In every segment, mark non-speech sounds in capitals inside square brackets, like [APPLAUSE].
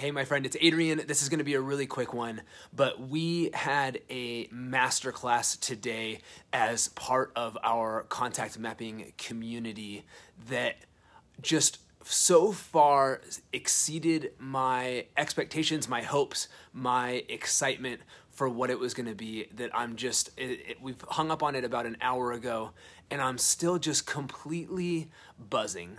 Hey, my friend, it's Adrian. This is going to be a really quick one, but we had a masterclass today as part of our contact mapping community that just so far exceeded my expectations, my hopes, my excitement for what it was going to be. That I'm just, it, it, we've hung up on it about an hour ago, and I'm still just completely buzzing.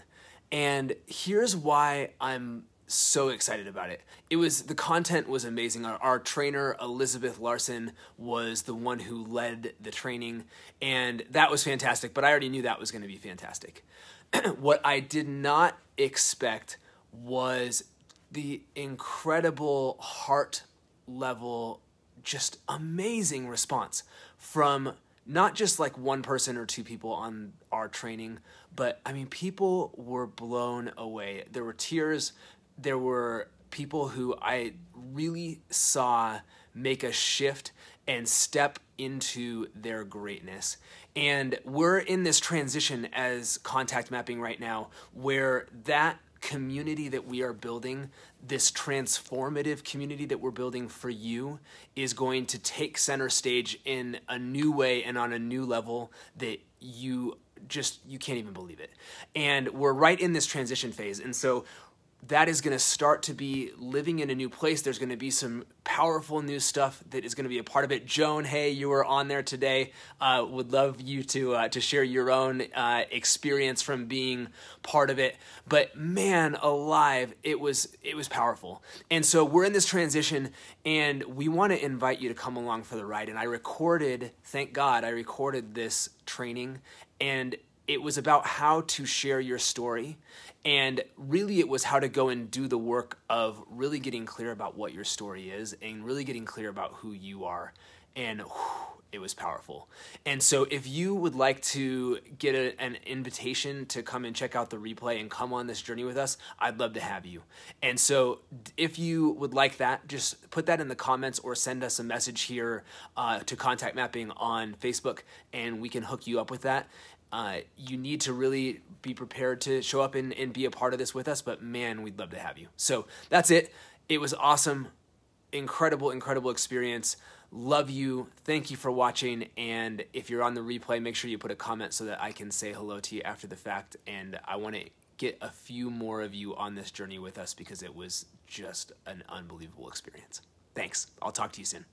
And here's why I'm so excited about it. It was the content was amazing. Our, our, trainer Elizabeth Larson was the one who led the training, and that was fantastic. But I already knew that was going to be fantastic. [CLEARS THROAT] what I did not expect was the incredible heart level, just amazing response from not just like one person or two people on our training, but I mean, people were blown away. There were tears, there were people who I really saw make a shift and step into their greatness. And we're in this transition as contact mapping right now where that community that we are building, this transformative community that we're building for you, is going to take center stage in a new way and on a new level that you just you can't even believe it. And we're right in this transition phase. And so that is going to start to be living in a new place. There's going to be some powerful new stuff that is going to be a part of it. Joan, hey, you were on there today. Uh, would love you to uh, to share your own uh, experience from being part of it. But man, alive, it was it was powerful. And so we're in this transition, and we want to invite you to come along for the ride. And I recorded, thank God, I recorded this training, and it was about how to share your story. And really, it was how to go and do the work of really getting clear about what your story is and really getting clear about who you are and it was powerful. And so, if you would like to get a, an invitation to come and check out the replay and come on this journey with us, I'd love to have you. And so, if you would like that, just put that in the comments or send us a message here uh, to contact mapping on Facebook, and we can hook you up with that. Uh, you need to really be prepared to show up and, and be a part of this with us, but man, we'd love to have you. So, that's it. It was awesome incredible, incredible experience. Love you. Thank you for watching. And if you're on the replay, make sure you put a comment so that I can say hello to you after the fact. And I want to get a few more of you on this journey with us because it was just an unbelievable experience. Thanks. I'll talk to you soon.